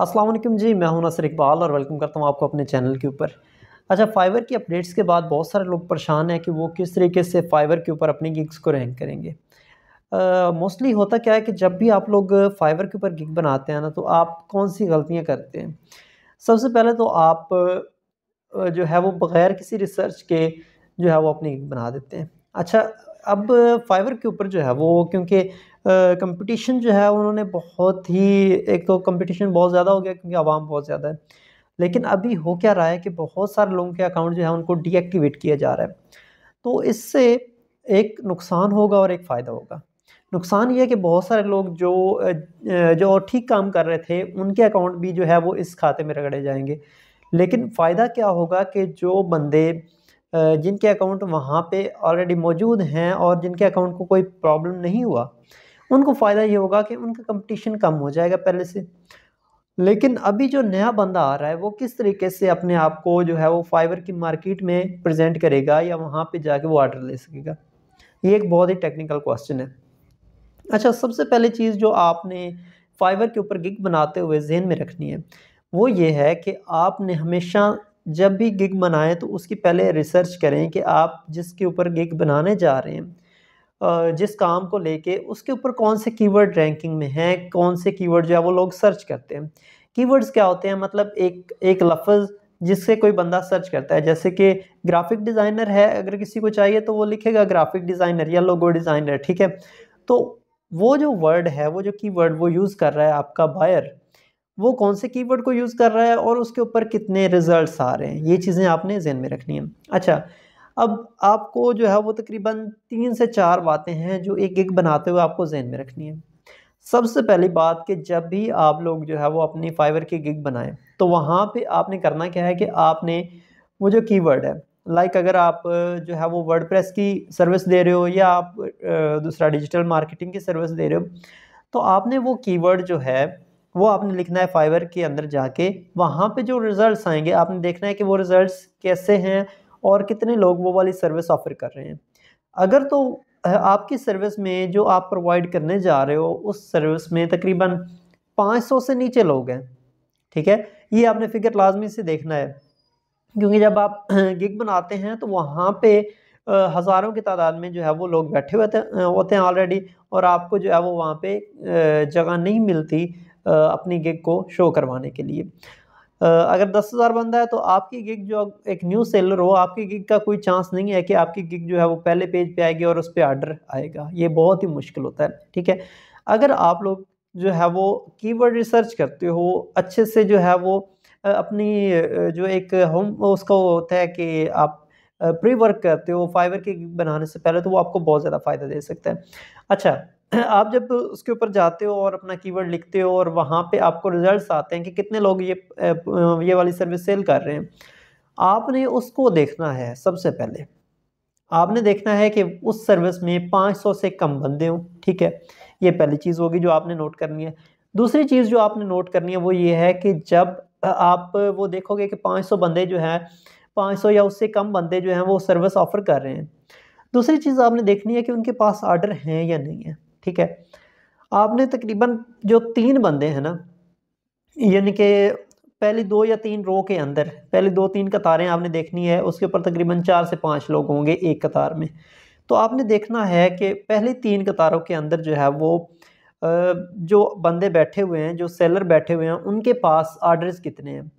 असलम जी मैं हूं नसर इकबाल और वेलकम करता हूं आपको अपने चैनल के ऊपर अच्छा फाइवर की अपडेट्स के बाद बहुत सारे लोग परेशान हैं कि वो किस तरीके से फाइवर के ऊपर अपनी गिग्स को रैंक करेंगे मोस्टली uh, होता क्या है कि जब भी आप लोग फाइवर के ऊपर गिग बनाते हैं ना तो आप कौन सी गलतियाँ करते हैं सबसे पहले तो आप जो है वो बग़ैर किसी रिसर्च के जो है वो अपनी गिग बना देते हैं अच्छा अब फाइवर के ऊपर जो है वो क्योंकि कंपटीशन जो है उन्होंने बहुत ही एक तो कंपटीशन बहुत ज़्यादा हो गया क्योंकि आवाम बहुत ज़्यादा है लेकिन अभी हो क्या रहा है कि बहुत सारे लोगों के अकाउंट जो है उनको डीएक्टिवेट किया जा रहा है तो इससे एक नुकसान होगा और एक फ़ायदा होगा नुकसान ये है कि बहुत सारे लोग जो जो ठीक काम कर रहे थे उनके अकाउंट भी जो है वो इस खाते में रगड़े जाएंगे लेकिन फ़ायदा क्या होगा कि जो बंदे जिनके अकाउंट वहाँ पे ऑलरेडी मौजूद हैं और जिनके अकाउंट को कोई प्रॉब्लम नहीं हुआ उनको फ़ायदा ये होगा कि उनका कंपटीशन कम हो जाएगा पहले से लेकिन अभी जो नया बंदा आ रहा है वो किस तरीके से अपने आप को जो है वो फाइबर की मार्केट में प्रेजेंट करेगा या वहाँ पे जाके वो आर्डर ले सकेगा ये एक बहुत ही टेक्निकल क्वेश्चन है अच्छा सबसे पहले चीज़ जो आपने फाइबर के ऊपर गिग बनाते हुए जहन में रखनी है वो ये है कि आपने हमेशा जब भी गिग बनाएं तो उसकी पहले रिसर्च करें कि आप जिसके ऊपर गिग बनाने जा रहे हैं जिस काम को लेके उसके ऊपर कौन से कीवर्ड रैंकिंग में हैं कौन से कीवर्ड जो है वो लोग सर्च करते हैं कीवर्ड्स क्या होते हैं मतलब एक एक लफ्ज़ जिससे कोई बंदा सर्च करता है जैसे कि ग्राफिक डिज़ाइनर है अगर किसी को चाहिए तो वो लिखेगा ग्राफिक डिज़ाइनर या लोगो डिज़ाइनर ठीक है तो वो जो वर्ड है वो जो कीवर्ड वो यूज़ कर रहा है आपका बायर वो कौन से कीवर्ड को यूज़ कर रहा है और उसके ऊपर कितने रिजल्ट्स आ रहे हैं ये चीज़ें आपने जहन में रखनी है अच्छा अब आपको जो है वो तकरीबन तीन से चार बातें हैं जो एक एक बनाते हुए आपको जहन में रखनी है सबसे पहली बात कि जब भी आप लोग जो है वो अपनी फाइवर की गिग बनाएं तो वहाँ पे आपने करना क्या है कि आपने वो जो कीवर्ड है लाइक अगर आप जो है वो वर्ड की सर्विस दे रहे हो या आप दूसरा डिजिटल मार्केटिंग की सर्विस दे रहे हो तो आपने वो कीवर्ड जो है वो आपने लिखना है फाइवर के अंदर जाके वहाँ पे जो रिज़ल्ट्स आएंगे आपने देखना है कि वो रिज़ल्ट्स कैसे हैं और कितने लोग वो वाली सर्विस ऑफ़र कर रहे हैं अगर तो आपकी सर्विस में जो आप प्रोवाइड करने जा रहे हो उस सर्विस में तकरीबन 500 से नीचे लोग हैं ठीक है ये आपने फिगर लाजमी से देखना है क्योंकि जब आप गिग बनाते हैं तो वहाँ पे हज़ारों की तादाद में जो है वो लोग बैठे हुए होते हैं ऑलरेडी और आपको जो है वो वहाँ पे जगह नहीं मिलती अपनी गिग को शो करवाने के लिए अगर दस हज़ार बंदा है तो आपकी गिग जो एक न्यू सेलर हो आपकी गिग का कोई चांस नहीं है कि आपकी गिग जो है वो पहले पेज पे आएगी और उस पर आर्डर आएगा ये बहुत ही मुश्किल होता है ठीक है अगर आप लोग जो है वो कीवर्ड रिसर्च करते हो अच्छे से जो है वो अपनी जो एक होम उसका होता है कि आप प्री वर्क करते हो फाइबर की बनाने से पहले तो वो आपको बहुत ज़्यादा फ़ायदा दे सकता है अच्छा आप जब उसके ऊपर जाते हो और अपना कीवर्ड लिखते हो और वहाँ पे आपको रिजल्ट्स आते हैं कि कितने लोग ये ये वाली सर्विस सेल कर रहे हैं आपने उसको देखना है सबसे पहले आपने देखना है कि उस सर्विस में 500 से कम बंदे हों ठीक है ये पहली चीज़ होगी जो आपने नोट करनी है दूसरी चीज़ जो आपने नोट करनी है वो ये है कि जब आप वो देखोगे कि पाँच बंदे जो हैं पाँच या उससे कम बंदे जो हैं वो सर्विस ऑफ़र कर रहे हैं दूसरी चीज़ आपने देखनी है कि उनके पास आर्डर हैं या नहीं है ठीक है आपने तकरीबन जो तीन बंदे हैं ना यानी कि पहली दो या तीन रो के अंदर पहले दो तीन कतारें आपने देखनी है उसके ऊपर तकरीबन चार से पाँच लोग होंगे एक कतार में तो आपने देखना है कि पहली तीन कतारों के अंदर जो है वो जो बंदे बैठे हुए हैं जो सेलर बैठे हुए हैं उनके पास आर्डर्स कितने हैं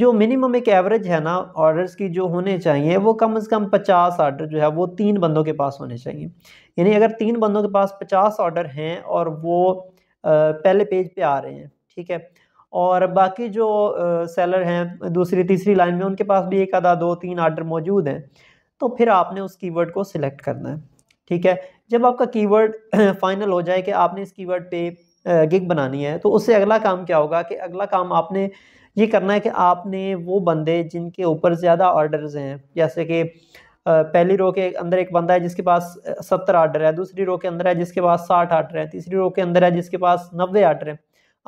जो मिनिमम एक एवरेज है ना ऑर्डर्स की जो होने चाहिए वो कम से कम पचास ऑर्डर जो है वो तीन बंदों के पास होने चाहिए यानी अगर तीन बंदों के पास पचास ऑर्डर हैं और वो पहले पेज पे आ रहे हैं ठीक है और बाकी जो सेलर हैं दूसरी तीसरी लाइन में उनके पास भी एक आधा दो तीन ऑर्डर मौजूद हैं तो फिर आपने उस की को सिलेक्ट करना है ठीक है जब आपका कीवर्ड फाइनल हो जाए कि आपने इस की पे गिग बनानी है तो उससे अगला काम क्या होगा कि अगला काम आपने ये करना है कि आपने वो बंदे जिनके ऊपर ज़्यादा ऑर्डर्स हैं जैसे कि पहली रो के अंदर एक बंदा है जिसके पास सत्तर ऑर्डर है दूसरी रो के अंदर है जिसके पास साठ आर्डर है तीसरी रो के अंदर है जिसके पास नब्बे आर्डर है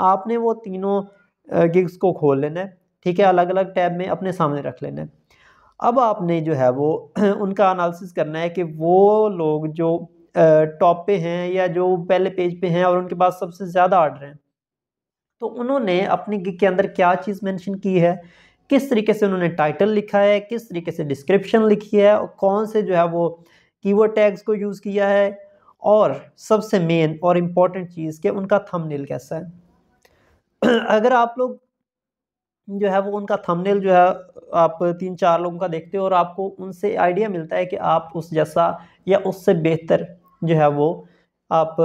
आपने वो तीनों गिग्स को खोल लेना है ठीक है अलग अलग टैब में अपने सामने रख लेना है अब आपने जो है वो उनका अनालिस करना है कि वो लोग जो टॉप पे हैं या जो पहले पेज पे हैं और उनके पास सबसे ज़्यादा आर्डर हैं तो उन्होंने अपनी गिग के अंदर क्या चीज़ मेंशन की है किस तरीके से उन्होंने टाइटल लिखा है किस तरीके से डिस्क्रिप्शन लिखी है और कौन से जो है वो कीवर्ड टैग्स को यूज़ किया है और सबसे मेन और इम्पॉर्टेंट चीज़ कि उनका थंबनेल कैसा है अगर आप लोग जो है वो उनका थंबनेल जो है आप तीन चार लोगों का देखते हो और आपको उनसे आइडिया मिलता है कि आप उस जैसा या उससे बेहतर जो है वो आप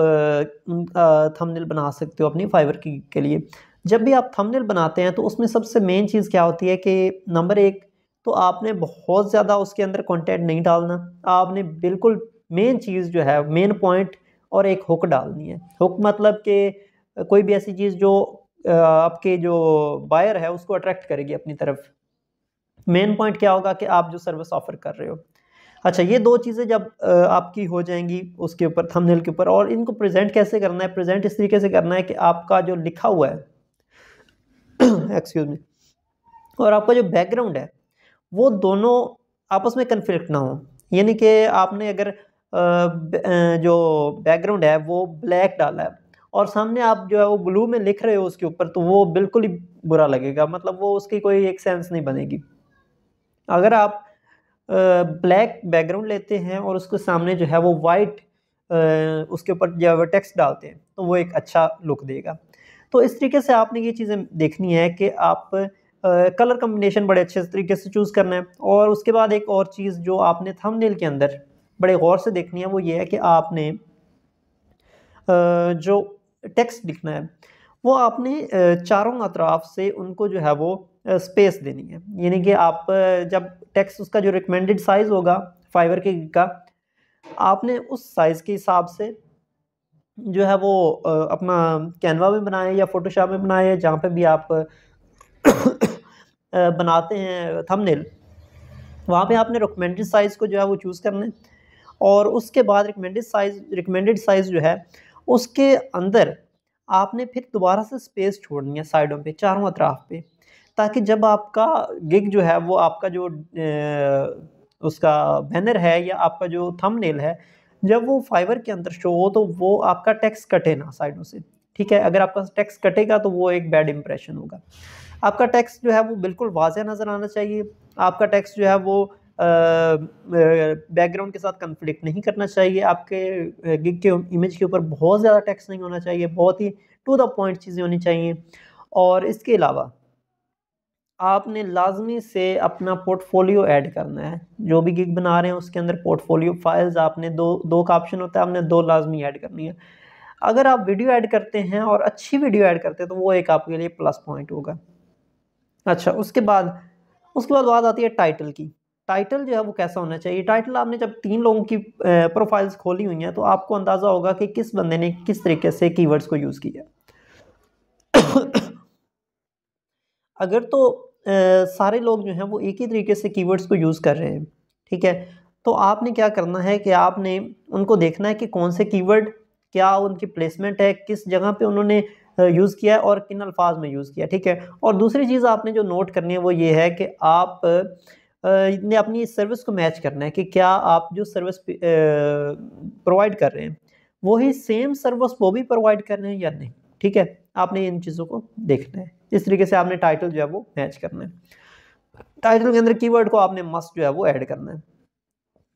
थंबनेल बना सकते हो अपनी फाइबर की के लिए जब भी आप थंबनेल बनाते हैं तो उसमें सबसे मेन चीज़ क्या होती है कि नंबर एक तो आपने बहुत ज़्यादा उसके अंदर कंटेंट नहीं डालना आपने बिल्कुल मेन चीज़ जो है मेन पॉइंट और एक हुक डालनी है हुक मतलब कि कोई भी ऐसी चीज़ जो आपके जो बायर है उसको अट्रैक्ट करेगी अपनी तरफ मेन पॉइंट क्या होगा कि आप जो सर्विस ऑफर कर रहे हो अच्छा ये दो चीज़ें जब आपकी हो जाएंगी उसके ऊपर थंबनेल के ऊपर और इनको प्रेजेंट कैसे करना है प्रेजेंट इस तरीके से करना है कि आपका जो लिखा हुआ है एक्सक्यूज मी और आपका जो बैकग्राउंड है वो दोनों आपस में कन्फ्लिक्ट ना हो यानी कि आपने अगर जो बैकग्राउंड है वो ब्लैक डाला है और सामने आप जो है वो ब्लू में लिख रहे हो उसके ऊपर तो वो बिल्कुल ही बुरा लगेगा मतलब वो उसकी कोई एक सेंस नहीं बनेगी अगर आप ब्लैक बैकग्राउंड लेते हैं और उसके सामने जो है वो वाइट उसके ऊपर जो है टेक्स्ट डालते हैं तो वो एक अच्छा लुक देगा तो इस तरीके से आपने ये चीज़ें देखनी है कि आप कलर कम्बिनेशन बड़े अच्छे तरीके से चूज़ करना है और उसके बाद एक और चीज़ जो आपने थंबनेल के अंदर बड़े गौर से देखनी है वो ये है कि आपने जो टेक्स्ट लिखना है वो आपने चारों अतराफ से उनको जो है वो स्पेस देनी है यानी कि आप जब टेक्स उसका जो रिकमेंडेड साइज़ होगा फाइबर के का आपने उस साइज़ के हिसाब से जो है वो अपना कैनवा में बनाए या फोटोशॉप में बनाए जहाँ पे भी आप बनाते हैं थंबनेल वहाँ पे आपने रिकमेंडेड साइज़ को जो है वो चूज़ करना है और उसके बाद रिकमेंडेड साइज़ रिकमेंडेड साइज़ जो है उसके अंदर आपने फिर दोबारा से स्पेस छोड़नी है साइडों पे चारों अतराफ पे ताकि जब आपका गिग जो है वो आपका जो उसका बैनर है या आपका जो थंबनेल है जब वो फाइबर के अंदर शो हो तो वो आपका टैक्स कटे ना साइडों से ठीक है अगर आपका टैक्स कटेगा तो वो एक बैड इम्प्रेशन होगा आपका टैक्स जो है वो बिल्कुल वाज नज़र आना चाहिए आपका टैक्स जो है वो बैकग्राउंड के साथ कन्फ्लिक्ट नहीं करना चाहिए आपके गिग के इमेज के ऊपर बहुत ज़्यादा टैक्स नहीं होना चाहिए बहुत ही टू द पॉइंट चीज़ें होनी चाहिए और इसके अलावा आपने लाजमी से अपना पोर्टफोलियो ऐड करना है जो भी गिग बना रहे हैं उसके अंदर पोर्टफोलियो फाइल्स आपने दो दो का ऑप्शन होता है आपने दो लाजमी ऐड करनी है अगर आप वीडियो ऐड करते हैं और अच्छी वीडियो ऐड करते हैं तो वो एक आपके लिए प्लस पॉइंट होगा अच्छा उसके बाद उसके बाद बात आती है टाइटल की टाइटल जो है वो कैसा होना चाहिए टाइटल आपने जब तीन लोगों की प्रोफाइल्स खोली हुई हैं तो आपको अंदाज़ा होगा कि किस बंदे ने किस तरीके से कीवर्ड्स को यूज़ किया अगर तो सारे लोग जो हैं वो एक ही तरीके से कीवर्ड्स को यूज़ कर रहे हैं ठीक है तो आपने क्या करना है कि आपने उनको देखना है कि कौन से कीवर्ड क्या उनकी प्लेसमेंट है किस जगह पे उन्होंने यूज़ किया है और किन अल्फाज में यूज़ किया ठीक है और दूसरी चीज़ आपने जो नोट करनी है वो ये है कि आप ने अपनी सर्विस को मैच करना है कि क्या आप जो सर्विस प्रोवाइड कर रहे हैं वही सेम सर्विस वो भी प्रोवाइड कर रहे हैं या नहीं ठीक है आपने इन चीज़ों को देखना है इस तरीके से आपने टाइटल जो है वो मैच करना है टाइटल के अंदर कीवर्ड को आपने मस्ट जो है वो ऐड करना है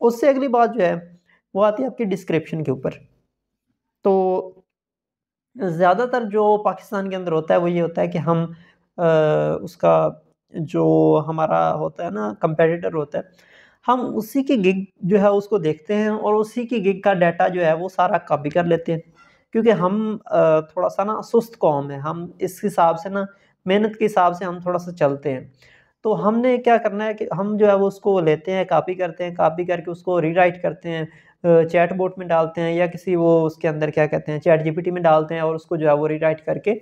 उससे अगली बात जो है वो आती है आपकी डिस्क्रिप्शन के ऊपर तो ज़्यादातर जो पाकिस्तान के अंदर होता है वो ये होता है कि हम आ, उसका जो हमारा होता है ना कंपेटिटर होता है हम उसी की गिग जो है उसको देखते हैं और उसी की गिग का डाटा जो है वो सारा कॉपी कर लेते हैं क्योंकि हम थोड़ा सा ना सुस्त कौम है हम इस हिसाब से ना मेहनत के हिसाब से हम थोड़ा सा चलते हैं तो हमने क्या करना है कि हम जो है वो उसको लेते हैं कापी करते हैं कापी करके उसको रीराइट करते हैं चैट बोट में डालते हैं या किसी वो उसके अंदर क्या कहते हैं चैट जीपीटी में डालते हैं और उसको जो है वो रीराइट करके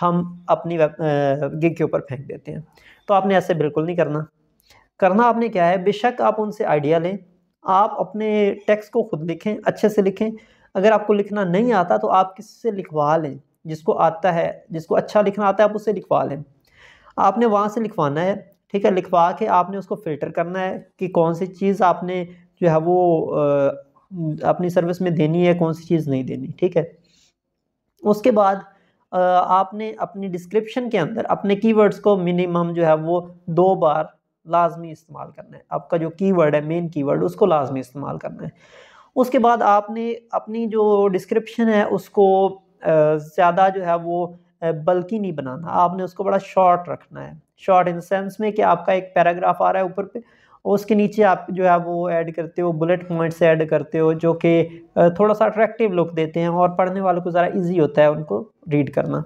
हम अपनी गिग के ऊपर फेंक देते हैं तो आपने ऐसे बिल्कुल नहीं करना करना आपने क्या है बेशक आप उनसे आइडिया लें आप अपने टेक्स्ट को खुद लिखें अच्छे से लिखें अगर आपको लिखना नहीं आता तो आप किससे लिखवा लें जिसको आता है जिसको अच्छा लिखना आता है आप उससे लिखवा लें आपने वहाँ से लिखवाना है ठीक है लिखवा के आपने उसको फ़िल्टर करना है कि कौन सी चीज़ आपने जो है वो अपनी सर्विस में देनी है कौन सी चीज़ नहीं देनी ठीक है उसके बाद आपने अपनी डिस्क्रिप्शन के अंदर अपने कीवर्ड्स को मिनिमम जो है वो दो बार लाजमी इस्तेमाल करना है आपका जो कीवर्ड है मेन कीवर्ड उसको लाजमी इस्तेमाल करना है उसके बाद आपने अपनी जो डिस्क्रिप्शन है उसको ज़्यादा जो है वो बल्कि नहीं बनाना आपने उसको बड़ा शॉर्ट रखना है शॉर्ट इन सेंस में कि आपका एक पैराग्राफ आ रहा है ऊपर पे और उसके नीचे आप जो है वो ऐड करते हो बुलेट पॉइंट्स ऐड करते हो जो कि थोड़ा सा अट्रैक्टिव लुक देते हैं और पढ़ने वालों को ज़रा ईजी होता है उनको रीड करना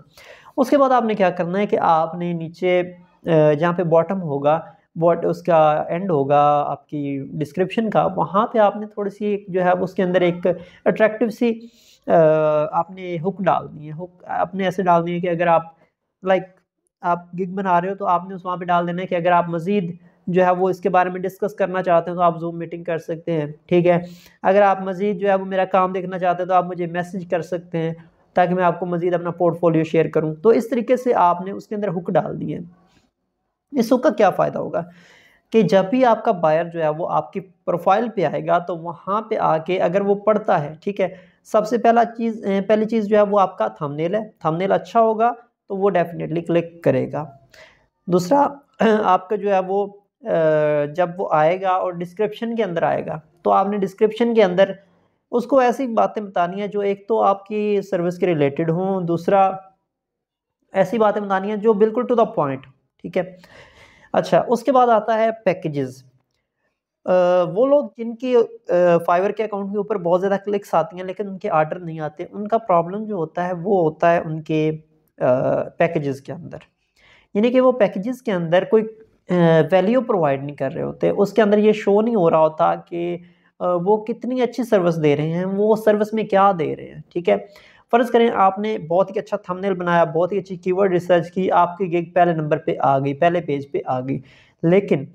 उसके बाद आपने क्या करना है कि आपने नीचे जहाँ पे बॉटम होगा वॉट उसका एंड होगा आपकी डिस्क्रिप्शन का वहाँ पे आपने थोड़ी सी एक जो है उसके अंदर एक अट्रैक्टिव सी आपने हुक दी है हुक आपने ऐसे डाल दिए कि अगर आप लाइक आप गिग बना रहे हो तो आपने उस वहाँ पे डाल देना है कि अगर आप मज़ीद जो है वो इसके बारे में डिस्कस करना चाहते हैं तो आप जूम मीटिंग कर सकते हैं ठीक है अगर आप मज़ीद जो है वो मेरा काम देखना चाहते हैं तो आप मुझे मैसेज कर सकते हैं ताकि मैं आपको मज़ीद अपना पोर्टफोलियो शेयर करूँ तो इस तरीके से आपने उसके अंदर हुक डाल दिए इस हुक का क्या फ़ायदा होगा कि जब भी आपका बायर जो है वो आपकी प्रोफाइल पे आएगा तो वहाँ पे आके अगर वो पढ़ता है ठीक है सबसे पहला चीज़ पहली चीज़ जो है वो आपका थंबनेल है थंबनेल अच्छा होगा तो वो डेफिनेटली क्लिक करेगा दूसरा आपका जो है वो जब वो आएगा और डिस्क्रिप्शन के अंदर आएगा तो आपने डिस्क्रिप्शन के अंदर उसको ऐसी बातें बतानी है जो एक तो आपकी सर्विस के रिलेटेड हों दूसरा ऐसी बातें बतानी है जो बिल्कुल टू द पॉइंट ठीक है अच्छा उसके बाद आता है पैकेजेस वो लोग जिनकी फाइवर के अकाउंट के ऊपर बहुत ज़्यादा क्लिक्स आती हैं लेकिन उनके आर्डर नहीं आते उनका प्रॉब्लम जो होता है वो होता है उनके पैकेजेस के अंदर यानी कि वो पैकेजेस के अंदर कोई वैल्यू प्रोवाइड नहीं कर रहे होते उसके अंदर ये शो नहीं हो रहा होता कि वो कितनी अच्छी सर्विस दे रहे हैं वो सर्विस में क्या दे रहे हैं ठीक है फ़र्ज़ करें आपने बहुत ही अच्छा थंबनेल बनाया बहुत ही अच्छी कीवर्ड रिसर्च की आपकी गिग पहले नंबर पे आ गई पहले पेज पे आ गई लेकिन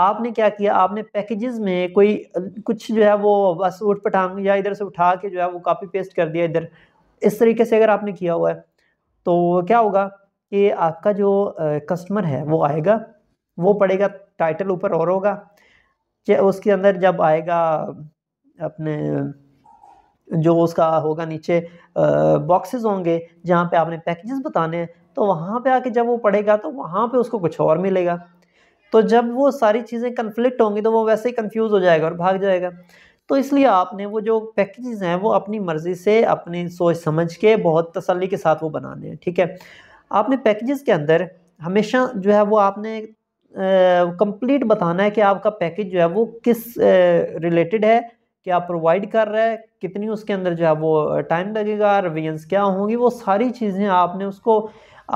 आपने क्या किया आपने पैकेजेस में कोई कुछ जो है वो बस उठ पटांग या इधर से उठा के जो है वो कापी पेस्ट कर दिया इधर इस तरीके से अगर आपने किया हुआ है तो क्या होगा कि आपका जो कस्टमर है वो आएगा वो पड़ेगा टाइटल ऊपर और होगा उसके अंदर जब आएगा अपने जो उसका होगा नीचे बॉक्सेस होंगे जहाँ पे आपने पैकेजेस बताने हैं तो वहाँ पे आके जब वो पढ़ेगा तो वहाँ पे उसको कुछ और मिलेगा तो जब वो सारी चीज़ें कन्फ्लिक्ट होंगी तो वो वैसे ही कन्फ्यूज़ हो जाएगा और भाग जाएगा तो इसलिए आपने वो जो पैकेजेस हैं वो अपनी मर्ज़ी से अपनी सोच समझ के बहुत तसल्ली के साथ वो बनाने हैं ठीक है आपने पैकेजेस के अंदर हमेशा जो है वो आपने कंप्लीट बताना है कि आपका पैकेज जो है वो किस रिलेटेड है क्या प्रोवाइड कर रहा है कितनी उसके अंदर जो है वो टाइम लगेगा रिविजन्स क्या होंगी वो सारी चीज़ें आपने उसको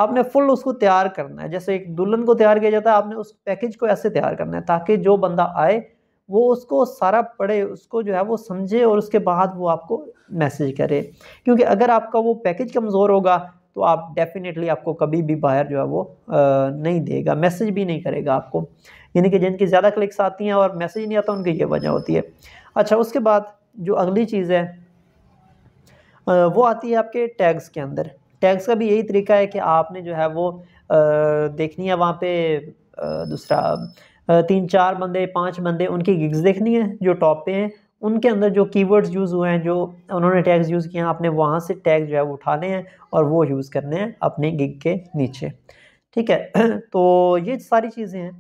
आपने फुल उसको तैयार करना है जैसे एक दुल्हन को तैयार किया जाता है आपने उस पैकेज को ऐसे तैयार करना है ताकि जो बंदा आए वो उसको सारा पढ़े उसको जो है वो समझे और उसके बाद वो आपको मैसेज करे क्योंकि अगर आपका वो पैकेज कमज़ोर होगा तो आप डेफिनेटली आपको कभी भी बाहर जो है वो नहीं देगा मैसेज भी नहीं करेगा आपको यानी कि जिनकी ज़्यादा क्लिक्स आती हैं और मैसेज नहीं आता उनकी ये वजह होती है अच्छा उसके बाद जो अगली चीज़ है वो आती है आपके टैग्स के अंदर टैग्स का भी यही तरीका है कि आपने जो है वो देखनी है वहाँ पे दूसरा तीन चार बंदे पांच बंदे उनकी गिग्स देखनी है जो टॉप पे हैं उनके अंदर जो कीवर्ड्स यूज़ हुए हैं जो उन्होंने टैग्स यूज़ किए हैं आपने वहाँ से टैग जो है वो उठाने हैं और वो यूज़ करने हैं अपने गिग के नीचे ठीक है तो ये सारी चीज़ें हैं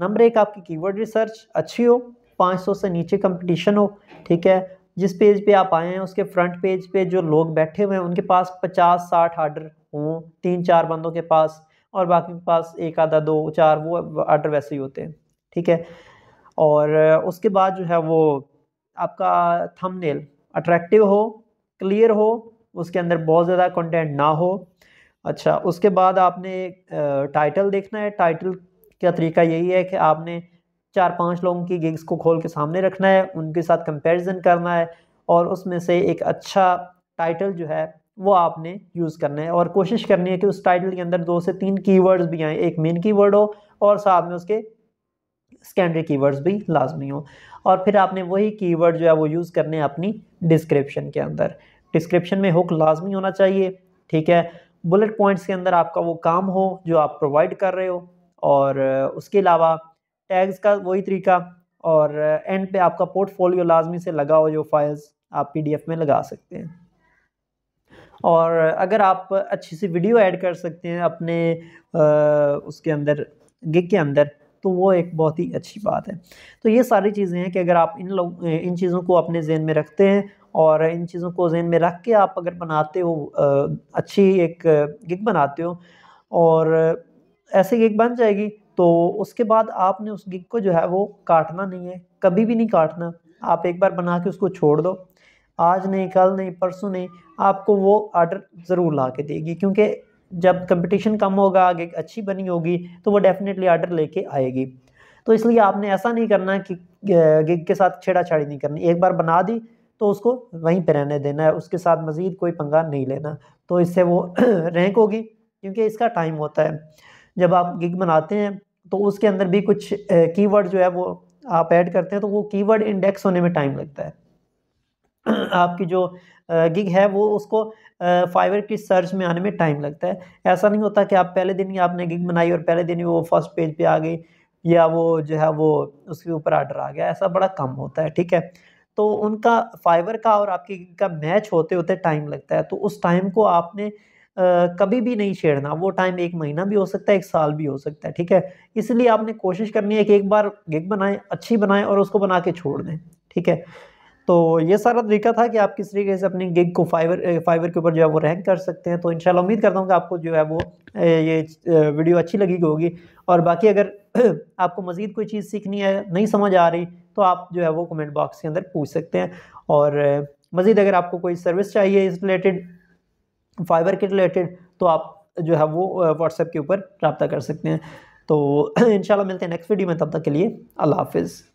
नंबर एक आपकी कीवर्ड रिसर्च अच्छी हो 500 से नीचे कंपटीशन हो ठीक है जिस पेज पे आप आए हैं उसके फ्रंट पेज पे जो लोग बैठे हुए हैं उनके पास 50 60 आर्डर हों तीन चार बंदों के पास और बाकी के पास एक आधा दो चार वो आर्डर वैसे ही होते हैं ठीक है और उसके बाद जो है वो आपका थंबनेल अट्रैक्टिव हो क्लियर हो उसके अंदर बहुत ज़्यादा कंटेंट ना हो अच्छा उसके बाद आपने टाइटल देखना है टाइटल इसका तरीका यही है कि आपने चार पांच लोगों की गिग्स को खोल के सामने रखना है उनके साथ कंपैरिजन करना है और उसमें से एक अच्छा टाइटल जो है वो आपने यूज़ करना है और कोशिश करनी है कि उस टाइटल के अंदर दो से तीन कीवर्ड्स भी आएँ एक मेन कीवर्ड हो और साथ में उसके सेकेंडरी कीवर्ड्स भी लाजमी हो और फिर आपने वही कीवर्ड जो है वो यूज़ करने हैं अपनी डिस्क्रिप्शन के अंदर डिस्क्रिप्शन में हुक लाजमी होना चाहिए ठीक है बुलेट पॉइंट्स के अंदर आपका वो काम हो जो आप प्रोवाइड कर रहे हो और उसके अलावा टैग्स का वही तरीका और एंड पे आपका पोर्टफोलियो लाजमी से लगा हो जो फाइल्स आप पीडीएफ में लगा सकते हैं और अगर आप अच्छी सी वीडियो ऐड कर सकते हैं अपने आ, उसके अंदर गिग के अंदर तो वो एक बहुत ही अच्छी बात है तो ये सारी चीज़ें हैं कि अगर आप इन लोग इन चीज़ों को अपने जहन में रखते हैं और इन चीज़ों को जहन में रख के आप अगर बनाते हो अच्छी एक गिग बनाते हो और ऐसे गिग बन जाएगी तो उसके बाद आपने उस गिग को जो है वो काटना नहीं है कभी भी नहीं काटना आप एक बार बना के उसको छोड़ दो आज नहीं कल नहीं परसों नहीं आपको वो आर्डर ज़रूर ला के देगी क्योंकि जब कंपटीशन कम होगा आगे अच्छी बनी होगी तो वो डेफिनेटली आर्डर लेके आएगी तो इसलिए आपने ऐसा नहीं करना कि गिग के साथ छेड़ाछाड़ी नहीं करनी एक बार बना दी तो उसको वहीं पर रहने देना है उसके साथ मज़ीद कोई पंगा नहीं लेना तो इससे वो रैंक होगी क्योंकि इसका टाइम होता है जब आप गिग बनाते हैं तो उसके अंदर भी कुछ कीवर्ड जो है वो आप ऐड करते हैं तो वो कीवर्ड इंडेक्स होने में टाइम लगता है आपकी जो गिग है वो उसको फाइवर की सर्च में आने में टाइम लगता है ऐसा नहीं होता कि आप पहले दिन ही आपने गिग बनाई और पहले दिन ही वो फर्स्ट पेज पे आ गई या वो जो है वो उसके ऊपर आर्डर आ गया ऐसा बड़ा कम होता है ठीक है तो उनका फाइवर का और आपकी गिग का मैच होते होते टाइम लगता है तो उस टाइम को आपने कभी भी नहीं छेड़ना वो टाइम एक महीना भी हो सकता है एक साल भी हो सकता है ठीक है इसलिए आपने कोशिश करनी है कि एक बार गिग बनाएं अच्छी बनाएं और उसको बना के छोड़ दें ठीक है तो ये सारा तरीका था कि आप किस तरीके से अपनी गिग को फाइवर फाइवर के ऊपर जो है वो रैंक कर सकते हैं तो इन उम्मीद करता हूँ कि आपको जो है वो ये वीडियो अच्छी लगी होगी और बाकी अगर आपको मज़ीद कोई चीज़ सीखनी है नहीं समझ आ रही तो आप जो है वो कमेंट बॉक्स के अंदर पूछ सकते हैं और मज़ीद अगर आपको कोई सर्विस चाहिए इस रिलेटेड फाइबर के रिलेटेड तो आप जो है वो व्हाट्सएप के ऊपर रबता कर सकते हैं तो इन मिलते हैं नेक्स्ट वीडियो में तब तक के लिए अल्लाह हाफिज़